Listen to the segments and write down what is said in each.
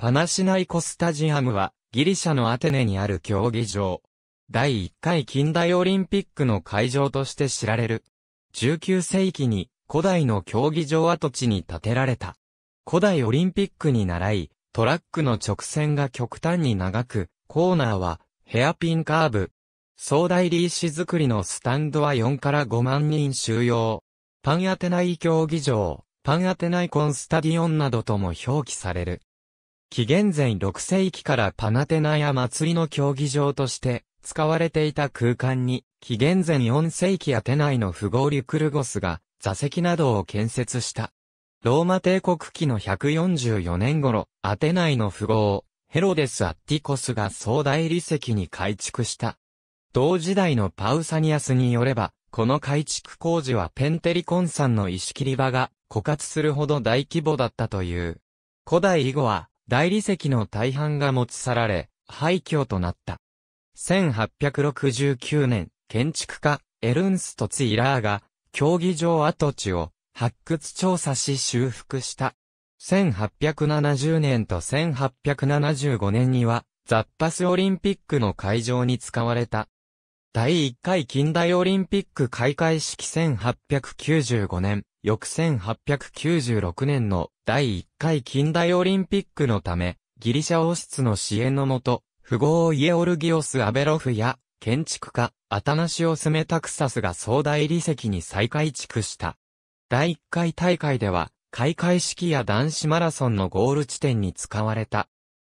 パナシナイコスタジアムは、ギリシャのアテネにある競技場。第1回近代オリンピックの会場として知られる。19世紀に古代の競技場跡地に建てられた。古代オリンピックに倣い、トラックの直線が極端に長く、コーナーはヘアピンカーブ。壮大リーシ作りのスタンドは4から5万人収容。パンアテナイ競技場、パンアテナイコンスタディオンなどとも表記される。紀元前6世紀からパナテナや祭りの競技場として使われていた空間に、紀元前4世紀アテナイの富豪リュクルゴスが座席などを建設した。ローマ帝国期の144年頃、アテナイの富豪、ヘロデス・アッティコスが壮大理石に改築した。同時代のパウサニアスによれば、この改築工事はペンテリコン山の石切り場が枯渇するほど大規模だったという。古代以後は大理石の大半が持ち去られ、廃墟となった。1869年、建築家、エルンスト・ツイラーが、競技場跡地を発掘調査し修復した。1870年と1875年には、ザッパスオリンピックの会場に使われた。第1回近代オリンピック開会式1895年、翌1896年の第1回近代オリンピックのため、ギリシャ王室の支援のもと、富豪イエオルギオス・アベロフや、建築家、アタナシオス・メタクサスが総大理席に再改築した。第1回大会では、開会式や男子マラソンのゴール地点に使われた。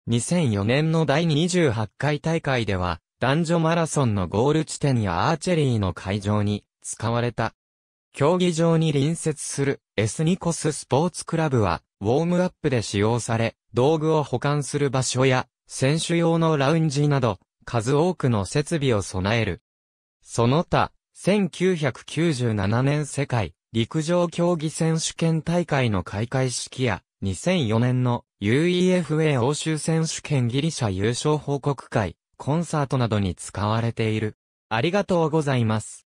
2004年の第28回大会では、男女マラソンのゴール地点やアーチェリーの会場に使われた。競技場に隣接するエスニコススポーツクラブはウォームアップで使用され、道具を保管する場所や選手用のラウンジなど数多くの設備を備える。その他、1997年世界陸上競技選手権大会の開会式や2004年の UEFA 欧州選手権ギリシャ優勝報告会コンサートなどに使われている。ありがとうございます。